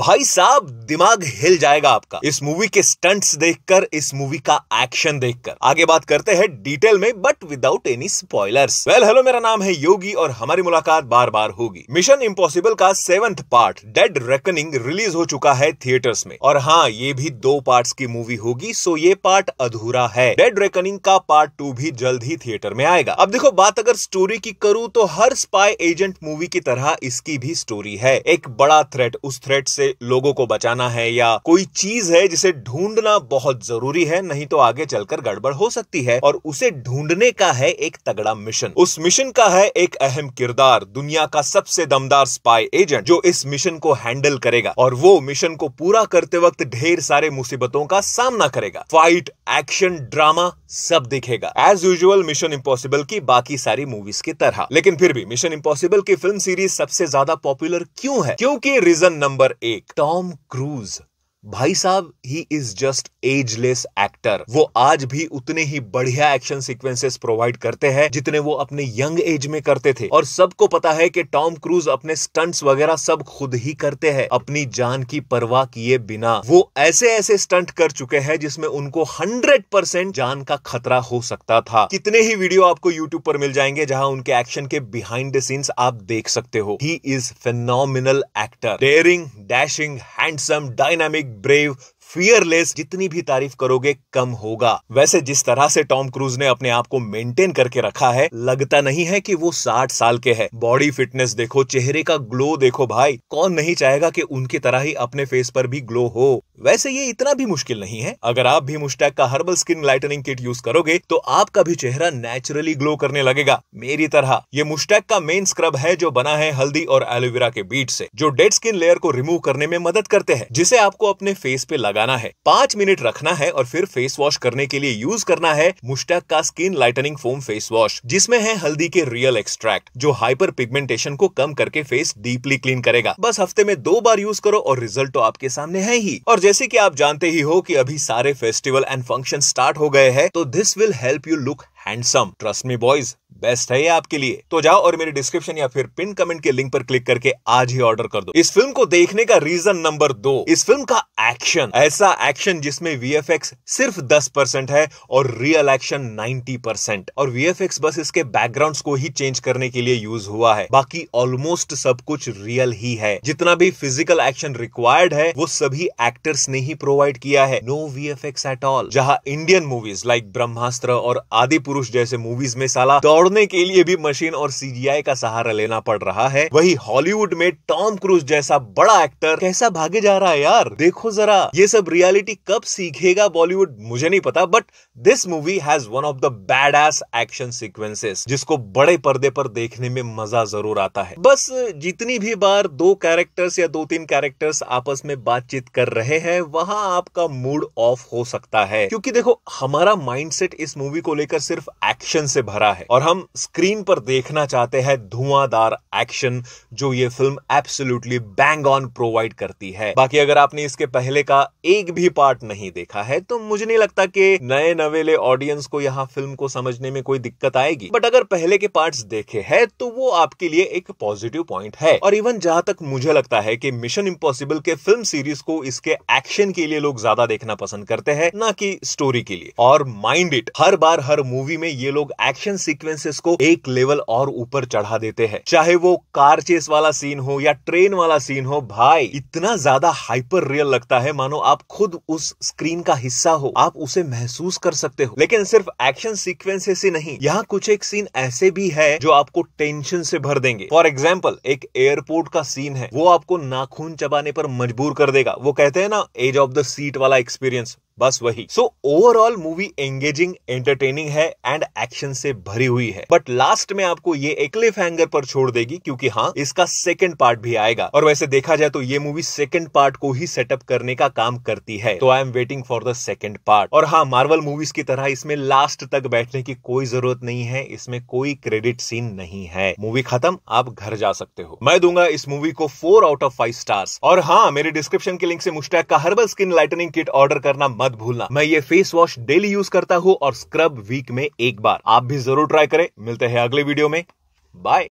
भाई साहब दिमाग हिल जाएगा आपका इस मूवी के स्टंट्स देखकर इस मूवी का एक्शन देखकर आगे बात करते हैं डिटेल में but without any spoilers well hello मेरा नाम है योगी और हमारी मुलाकात बार बार होगी मिशन इम्पॉसिबल का seventh part Dead Reckoning release हो चुका है थिएटर्स में और हाँ ये भी दो पार्ट की मूवी होगी सो ये पार्ट अधूरा है डेड रेकनिंग का पार्ट टू भी जल्द ही थिएटर में आएगा अब देखो बात अगर स्टोरी की करूँ तो हर स्पाई एजेंट मूवी की तरह इसकी भी स्टोरी है एक बड़ा थ्रेट उस थ्रेट से लोगों को बचाना है या कोई चीज है जिसे ढूंढना बहुत जरूरी है नहीं तो आगे चलकर गड़बड़ हो सकती है और उसे ढूंढने का है एक तगड़ा मिशन उस मिशन का है एक अहम किरदार दुनिया का सबसे दमदार स्पाई एजेंट जो इस मिशन को हैंडल करेगा और वो मिशन को पूरा करते वक्त ढेर सारे मुसीबतों का सामना करेगा फाइट एक्शन ड्रामा सब दिखेगा एज यूजल मिशन इम्पॉसिबल की बाकी सारी मूवीज की तरह लेकिन फिर भी मिशन इम्पॉसिबल की फिल्म सीरीज सबसे ज्यादा पॉपुलर क्यों है क्योंकि रीजन नंबर एक Tom Cruise भाई साहब he is just ageless actor वो आज भी उतने ही बढ़िया एक्शन सीक्वेंसेस प्रोवाइड करते हैं जितने वो अपने यंग एज में करते थे और सबको पता है कि टॉम क्रूज अपने स्टंट्स वगैरह सब खुद ही करते हैं अपनी जान की परवाह किए बिना वो ऐसे ऐसे स्टंट कर चुके हैं जिसमें उनको हंड्रेड परसेंट जान का खतरा हो सकता था कितने ही वीडियो आपको यूट्यूब पर मिल जाएंगे जहां उनके एक्शन के बिहाइंड द सीन्स आप देख सकते हो he is phenomenal actor daring dashing handsome dynamic lembrei fearless जितनी भी तारीफ करोगे कम होगा वैसे जिस तरह से टॉम क्रूज ने अपने आप को मेंटेन करके रखा है लगता नहीं है कि वो 60 साल के है बॉडी फिटनेस देखो चेहरे का ग्लो देखो भाई कौन नहीं चाहेगा कि उनकी तरह ही अपने फेस पर भी ग्लो हो वैसे ये इतना भी मुश्किल नहीं है अगर आप भी मुस्टैक का herbal skin lightening kit use करोगे तो आपका भी चेहरा नेचुरली ग्लो करने लगेगा मेरी तरह ये मुस्टैक का मेन स्क्रब है जो बना है हल्दी और एलोवेरा के बीट से जो डेड स्किन लेयर को रिमूव करने में मदद करते हैं जिसे आपको अपने फेस पे लगा लगाना है पाँच मिनट रखना है और फिर फेस वॉश करने के लिए यूज करना है मुश्ताक का skin lightening foam face wash जिसमें है हल्दी के रियल एक्सट्रैक्ट जो हाइपर पिगमेंटेशन को कम करके फेस डीपली क्लीन करेगा बस हफ्ते में दो बार यूज करो और रिजल्ट तो आपके सामने है ही और जैसे की आप जानते ही हो की अभी सारे फेस्टिवल एंड फंक्शन स्टार्ट हो गए हैं तो this will help you look handsome trust me boys best है ये आपके लिए तो जाओ और मेरे डिस्क्रिप्शन या फिर पिन कमेंट के लिंक पर क्लिक करके आज ही ऑर्डर कर दो इस फिल्म को देखने का रीजन नंबर दो इस फिल्म का एक्शन ऐसा एक्शन जिसमें वीएफएक्स सिर्फ दस परसेंट है और रियल एक्शन 90 परसेंट और वीएफएक्स बस इसके बैकग्राउंड को ही चेंज करने के लिए यूज हुआ है बाकी ऑलमोस्ट सब कुछ रियल ही है जितना भी फिजिकल एक्शन रिक्वायर्ड है वो सभी एक्टर्स ने ही प्रोवाइड किया है नो वी एट ऑल जहाँ इंडियन मूवीज लाइक ब्रह्मास्त्र और आदिपुर पुरुष जैसे मूवीज में साला दौड़ने के लिए भी मशीन और सीजीआई का सहारा लेना पड़ रहा है वही हॉलीवुड में टॉम क्रूज जैसा बड़ा एक्टर कैसा भागे जा रहा है यार देखो जरा ये सब रियलिटी कब सीखेगा बॉलीवुड मुझे नहीं पता but this movie has one of the badass action sequences जिसको बड़े पर्दे पर देखने में मजा जरूर आता है बस जितनी भी बार दो कैरेक्टर्स या दो तीन कैरेक्टर्स आपस में बातचीत कर रहे हैं वहां आपका मूड ऑफ हो सकता है क्योंकि देखो हमारा माइंडसेट इस मूवी को लेकर सिर्फ सिर्फ एक्शन से भरा है और हम स्क्रीन पर देखना चाहते हैं धुआंधार एक्शन जो ये film absolutely bang on provide करती है बाकी अगर आपने इसके पहले का एक भी पार्ट नहीं देखा है तो मुझे नहीं लगता कि नए नवेले ऑडियंस को यहाँ फिल्म को समझने में कोई दिक्कत आएगी बट अगर पहले के पार्ट देखे है तो वो आपके लिए एक पॉजिटिव पॉइंट है और इवन जहां तक मुझे लगता है कि मिशन इम्पॉसिबल के फिल्म सीरीज को इसके एक्शन के लिए लोग ज्यादा देखना पसंद करते हैं ना कि स्टोरी के लिए और माइंड इट हर बार हर मूवी मूवी में ये लोग एक्शन सीक्वेंसेस को एक लेवल और ऊपर चढ़ा देते हैं चाहे वो कार चेस वाला सीन हो या ट्रेन वाला सीन हो भाई इतना ज्यादा हाइपर रियल लगता है मानो आप खुद उस स्क्रीन का हिस्सा हो आप उसे महसूस कर सकते हो लेकिन सिर्फ एक्शन सिक्वेंसेस ही नहीं यहाँ कुछ एक सीन ऐसे भी है जो आपको टेंशन से भर देंगे फॉर एग्जाम्पल एक एयरपोर्ट का सीन है वो आपको नाखून चबाने पर मजबूर कर देगा वो कहते हैं ना एज ऑफ द सीट वाला एक्सपीरियंस बस वही so overall movie engaging entertaining है एंड एक्शन से भरी हुई है बट लास्ट में आपको ये एक हैंगर पर छोड़ देगी क्योंकि हाँ इसका सेकंड पार्ट भी आएगा और वैसे देखा जाए तो ये मूवी सेकंड पार्ट को ही सेटअप करने का काम करती है तो I am waiting for the second part और हाँ मार्वल मूवीज की तरह इसमें लास्ट तक बैठने की कोई जरूरत नहीं है इसमें कोई क्रेडिट सीन नहीं है मूवी खत्म आप घर जा सकते हो मैं दूंगा इस मूवी को four out of five stars और हाँ मेरे डिस्क्रिप्शन के लिंक से मुश्टैक का herbal skin lightening kit order करना मत मत भूलना मैं ये फेस वॉश डेली यूज करता हूँ और स्क्रब वीक में एक बार आप भी जरूर ट्राई करें मिलते हैं अगले वीडियो में बाय